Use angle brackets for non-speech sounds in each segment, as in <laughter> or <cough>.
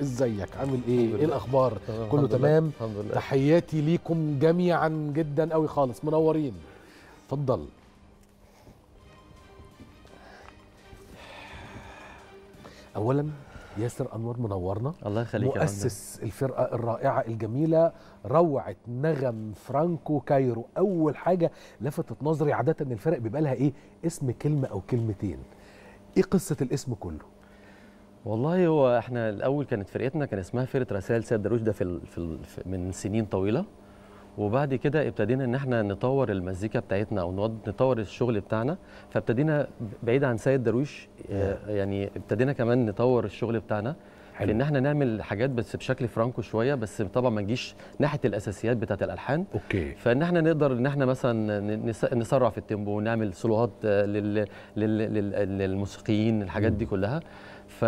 ازيك عامل ايه ايه الاخبار آه، كله تمام تحياتي ليكم جميعا جدا قوي خالص منورين اتفضل اولا ياسر انور منورنا الله يخليك مؤسس عمنا. الفرقه الرائعه الجميله روعه نغم فرانكو كايرو اول حاجه لفتت نظري عاده ان الفرق بيبقى لها ايه اسم كلمه او كلمتين ايه قصه الاسم كله والله هو احنا الاول كانت فرقتنا كان اسمها فرقه رسائل سيد درويش ده في, ال في, من سنين طويله وبعد كده ابتدينا ان احنا نطور المزيكا بتاعتنا او نطور الشغل بتاعنا فابتدينا بعيد عن سيد درويش آه، يعني ابتدينا كمان نطور الشغل بتاعنا حلو. ان احنا نعمل حاجات بس بشكل فرانكو شويه بس طبعا ما نجيش ناحيه الاساسيات بتاعه الالحان اوكي فان احنا نقدر ان احنا مثلا نسرع في التيمبو ونعمل سولوهات آه، لل... لل... لل... للموسيقيين الحاجات دي كلها ف...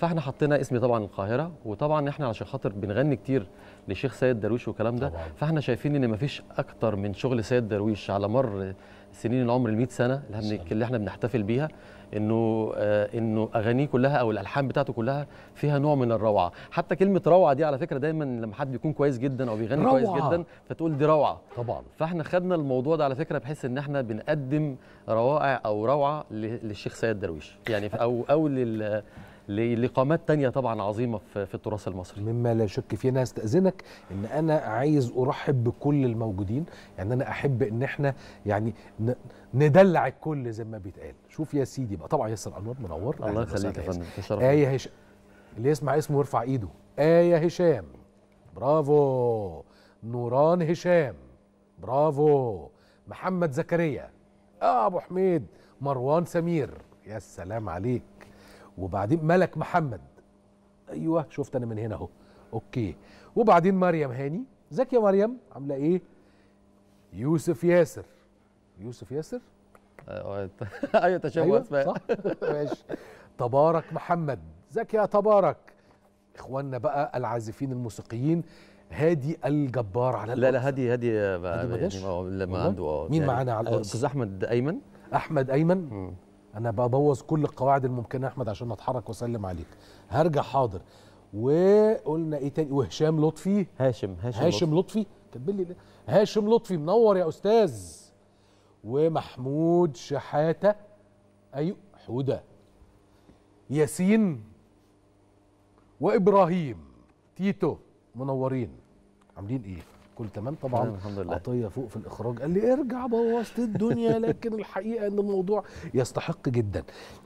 فاحنا حطينا اسمي طبعا القاهره وطبعا احنا علشان خاطر بنغني كتير لشيخ سيد درويش والكلام ده طبعا. فاحنا شايفين ان مفيش اكتر من شغل سيد درويش على مر سنين العمر ال 100 سنه اللي, اللي احنا بنحتفل بيها انه آه انه اغانيه كلها او الالحان بتاعته كلها فيها نوع من الروعه حتى كلمه روعه دي على فكره دايما لما حد بيكون كويس جدا او بيغني روعة. كويس جدا فتقول دي روعه طبعا فاحنا خدنا الموضوع ده على فكره بحيث ان احنا بنقدم روائع او روعه للشيخ سيد درويش يعني او او لل لقامات تانية طبعا عظيمة في التراث المصري مما لا شك فيه أنا أستأذنك إن أنا عايز أرحب بكل الموجودين يعني أنا أحب إن إحنا يعني ندلع الكل زي ما بيتقال شوف يا سيدي بقى طبعا ياسر أنور منور الله يخليك يا فندم آية هشام اللي يسمع اسمه يرفع إيده آية هشام برافو نوران هشام برافو محمد زكريا آه أبو حميد مروان سمير يا سلام عليك وبعدين ملك محمد ايوه شفت انا من هنا اهو اوكي وبعدين مريم هاني ازيك يا مريم عامله ايه يوسف ياسر يوسف ياسر ايوه, <laughs> أيوة، تشابه أيوة، اسماء صح ماشي تبارك محمد ازيك يا تبارك اخواننا بقى العازفين الموسيقيين هادي الجبار على الأرض. لا لا هادي هادي هادي يعني عنده آه، مين يعني معانا على الارض استاذ احمد ايمن احمد ايمن انا ببوظ كل القواعد الممكنه يا احمد عشان اتحرك واسلم عليك هرجع حاضر وقلنا ايه تاني وهشام لطفي هاشم هاشم, هاشم لطفي, لطفي. لي هاشم لطفي منور يا استاذ ومحمود شحاته ايوه حوده ياسين وابراهيم تيتو منورين عاملين ايه كل تمام طبعا الحمد لله عطيه فوق في الاخراج قال لي ارجع بوظت الدنيا لكن الحقيقه ان الموضوع يستحق جدا